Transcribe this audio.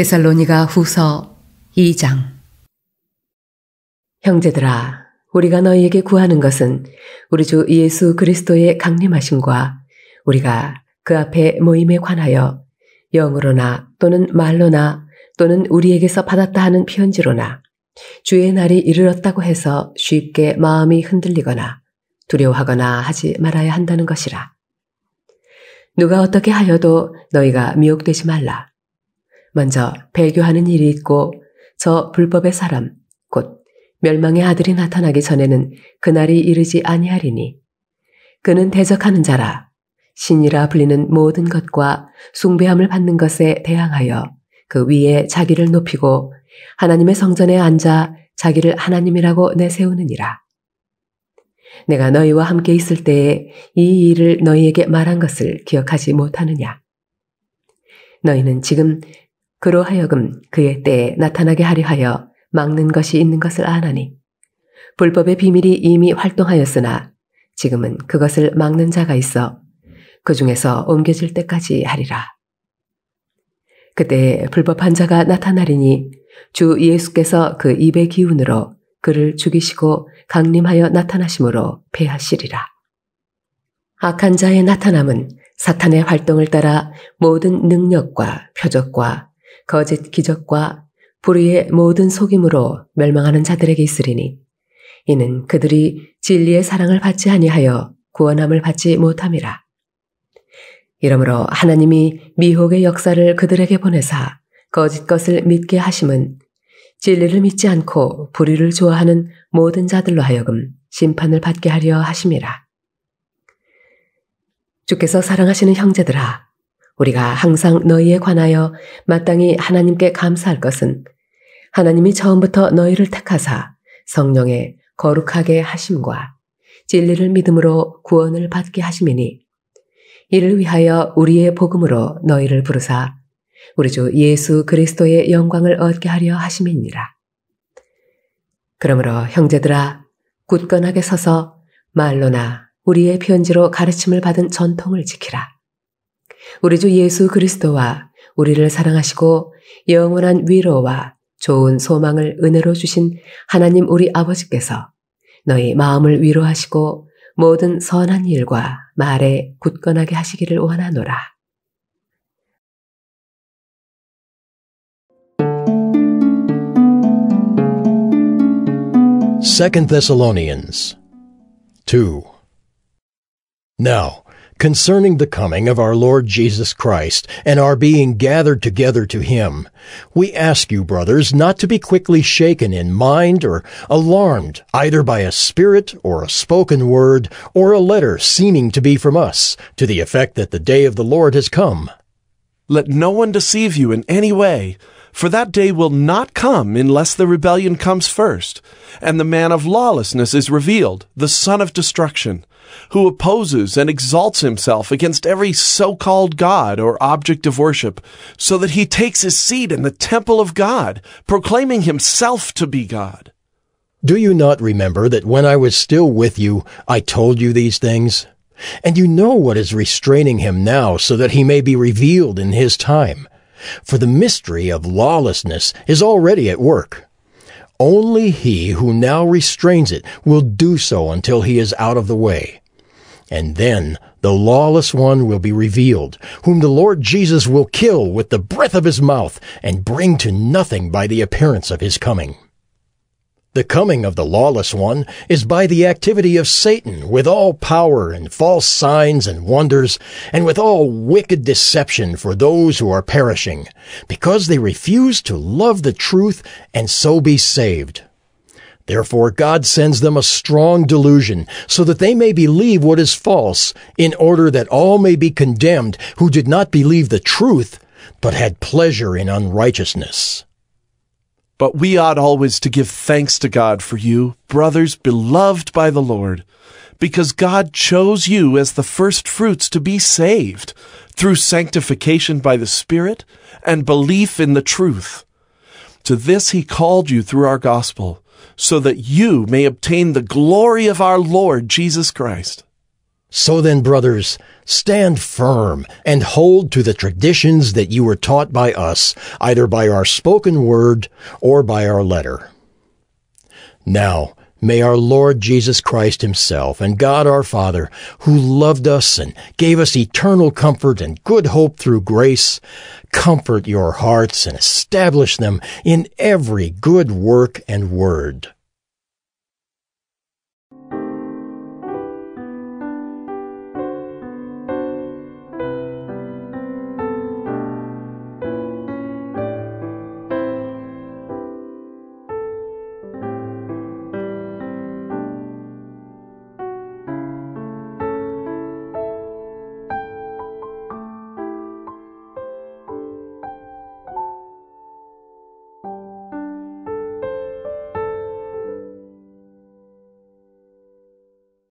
데살로니가 후서 2장 형제들아 우리가 너희에게 구하는 것은 우리 주 예수 그리스도의 강림하심과 우리가 그 앞에 모임에 관하여 영으로나 또는 말로나 또는 우리에게서 받았다 하는 편지로나 주의 날이 이르렀다고 해서 쉽게 마음이 흔들리거나 두려워하거나 하지 말아야 한다는 것이라. 누가 어떻게 하여도 너희가 미혹되지 말라. 먼저 배교하는 일이 있고 저 불법의 사람, 곧 멸망의 아들이 나타나기 전에는 그날이 이르지 아니하리니 그는 대적하는 자라 신이라 불리는 모든 것과 숭배함을 받는 것에 대항하여 그 위에 자기를 높이고 하나님의 성전에 앉아 자기를 하나님이라고 내세우느니라. 내가 너희와 함께 있을 때에 이 일을 너희에게 말한 것을 기억하지 못하느냐. 너희는 지금 그로 하여금 그의 때에 나타나게 하려 하여 막는 것이 있는 것을 아나니 불법의 비밀이 이미 활동하였으나 지금은 그것을 막는 자가 있어 그 중에서 옮겨질 때까지 하리라. 그때 불법한 자가 나타나리니 주 예수께서 그 입의 기운으로 그를 죽이시고 강림하여 나타나심으로 패하시리라. 악한 자의 나타남은 사탄의 활동을 따라 모든 능력과 표적과 거짓 기적과 불의의 모든 속임으로 멸망하는 자들에게 있으리니 이는 그들이 진리의 사랑을 받지 아니하여 구원함을 받지 못함이라. 이러므로 하나님이 미혹의 역사를 그들에게 보내사 거짓 것을 믿게 하심은 진리를 믿지 않고 불의를 좋아하는 모든 자들로 하여금 심판을 받게 하려 하심이라. 주께서 사랑하시는 형제들아 우리가 항상 너희에 관하여 마땅히 하나님께 감사할 것은 하나님이 처음부터 너희를 택하사 성령의 거룩하게 하심과 진리를 믿음으로 구원을 받게 하심이니 이를 위하여 우리의 복음으로 너희를 부르사 우리 주 예수 그리스도의 영광을 얻게 하려 하심이니라. 그러므로 형제들아 굳건하게 서서 말로나 우리의 편지로 가르침을 받은 전통을 지키라. 우리 주 예수 그리스도와 우리를 사랑하시고 영원한 위로와 좋은 소망을 은혜로 주신 하나님 우리 아버지께서 너희 마음을 위로하시고 모든 선한 일과 말에 굳건하게 하시기를 원하노라. s Thessalonians 2 Now concerning the coming of our Lord Jesus Christ and our being gathered together to him, we ask you, brothers, not to be quickly shaken in mind or alarmed either by a spirit or a spoken word or a letter seeming to be from us, to the effect that the day of the Lord has come. Let no one deceive you in any way for that day will not come unless the rebellion comes first, and the man of lawlessness is revealed, the son of destruction, who opposes and exalts himself against every so-called God or object of worship, so that he takes his seat in the temple of God, proclaiming himself to be God. Do you not remember that when I was still with you, I told you these things? And you know what is restraining him now, so that he may be revealed in his time for the mystery of lawlessness is already at work. Only he who now restrains it will do so until he is out of the way. And then the lawless one will be revealed, whom the Lord Jesus will kill with the breath of his mouth and bring to nothing by the appearance of his coming. The coming of the lawless one is by the activity of Satan with all power and false signs and wonders, and with all wicked deception for those who are perishing, because they refuse to love the truth and so be saved. Therefore God sends them a strong delusion, so that they may believe what is false, in order that all may be condemned who did not believe the truth, but had pleasure in unrighteousness. But we ought always to give thanks to God for you, brothers beloved by the Lord, because God chose you as the firstfruits to be saved through sanctification by the Spirit and belief in the truth. To this he called you through our gospel, so that you may obtain the glory of our Lord Jesus Christ. So then, brothers, stand firm and hold to the traditions that you were taught by us, either by our spoken word or by our letter. Now, may our Lord Jesus Christ himself and God our Father, who loved us and gave us eternal comfort and good hope through grace, comfort your hearts and establish them in every good work and word